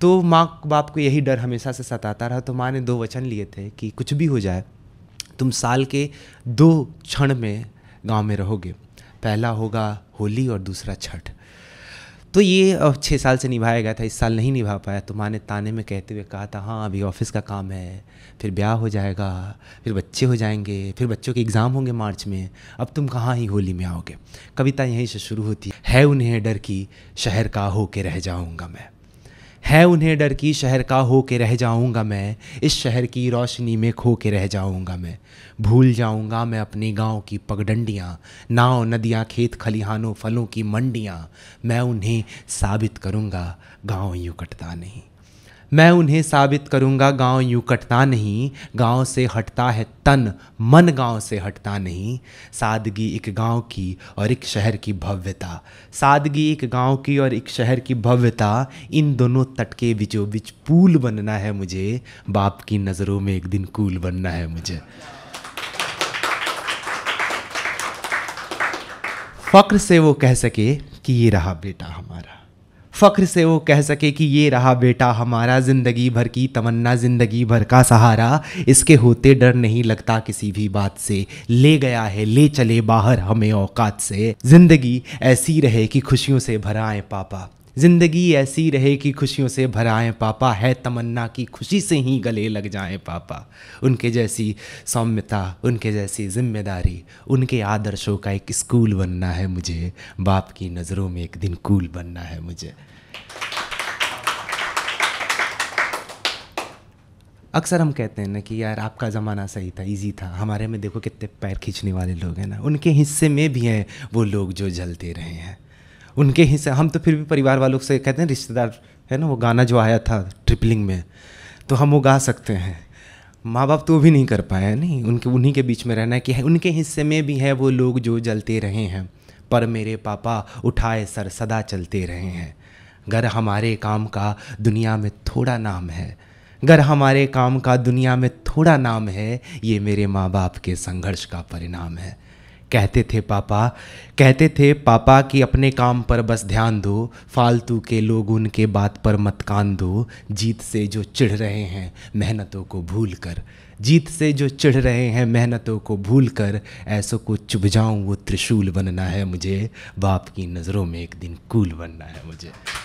तो माँ बाप को यही डर हमेशा से सताता रहा तो माँ ने दो वचन लिए थे कि कुछ भी हो जाए तुम साल के दो क्षण में गांव में रहोगे पहला होगा होली और दूसरा छठ तो ये छः साल से निभाया गया था इस साल नहीं निभा पाया तो माँ ने ताने में कहते हुए कहा था हाँ अभी ऑफिस का काम है फिर ब्याह हो जाएगा फिर बच्चे हो जाएंगे फिर बच्चों के एग्ज़ाम होंगे मार्च में अब तुम कहाँ ही होली में आओगे कविता यहीं से शुरू होती है उन्हें डर कि शहर का हो के रह जाऊँगा मैं है उन्हें डर की शहर का हो के रह जाऊंगा मैं इस शहर की रोशनी में खो के रह जाऊंगा मैं भूल जाऊंगा मैं अपने गांव की पगडंडियाँ नाव नदियाँ खेत खलिहानों फलों की मंडियाँ मैं उन्हें साबित करूँगा गाँव यूँ कटता नहीं मैं उन्हें साबित करूंगा गांव यूं कटता नहीं गांव से हटता है तन मन गांव से हटता नहीं सादगी एक गांव की और एक शहर की भव्यता सादगी एक गांव की और एक शहर की भव्यता इन दोनों तट के बीचों बीच पुल बनना है मुझे बाप की नज़रों में एक दिन कूल बनना है मुझे फ़क्र से वो कह सके कि ये रहा बेटा हमारा फ़ख्र से वो कह सके कि ये रहा बेटा हमारा ज़िंदगी भर की तमन्ना ज़िंदगी भर का सहारा इसके होते डर नहीं लगता किसी भी बात से ले गया है ले चले बाहर हमें औकात से ज़िंदगी ऐसी रहे कि खुशियों से आए पापा ज़िंदगी ऐसी रहे कि खुशियों से भराएं पापा है तमन्ना की खुशी से ही गले लग जाएं पापा उनके जैसी सौम्यता उनके जैसी जिम्मेदारी उनके आदर्शों का एक स्कूल बनना है मुझे बाप की नज़रों में एक दिन कूल बनना है मुझे अक्सर हम कहते हैं ना कि यार आपका ज़माना सही था इजी था हमारे में देखो कितने पैर खींचने वाले लोग हैं ना उनके हिस्से में भी हैं वो लोग जो जलते रहे हैं उनके से हम तो फिर भी परिवार वालों से कहते हैं रिश्तेदार है ना वो गाना जो आया था ट्रिपलिंग में तो हम वो गा सकते हैं माँ बाप तो वो भी नहीं कर पाए नहीं उनके उन्हीं के बीच में रहना है कि है उनके हिस्से में भी है वो लोग जो जलते रहे हैं पर मेरे पापा उठाए सर सदा चलते रहे हैं घर हमारे काम का दुनिया में थोड़ा नाम है घर हमारे काम का दुनिया में थोड़ा नाम है ये मेरे माँ बाप के संघर्ष का परिणाम है कहते थे पापा कहते थे पापा कि अपने काम पर बस ध्यान दो फालतू के लोग उनके बात पर मत कान दो जीत से जो चिढ़ रहे हैं मेहनतों को भूल कर जीत से जो चिढ़ रहे हैं मेहनतों को भूल कर ऐसों को चुभ जाऊँ वो त्रिशूल बनना है मुझे बाप की नज़रों में एक दिन कूल बनना है मुझे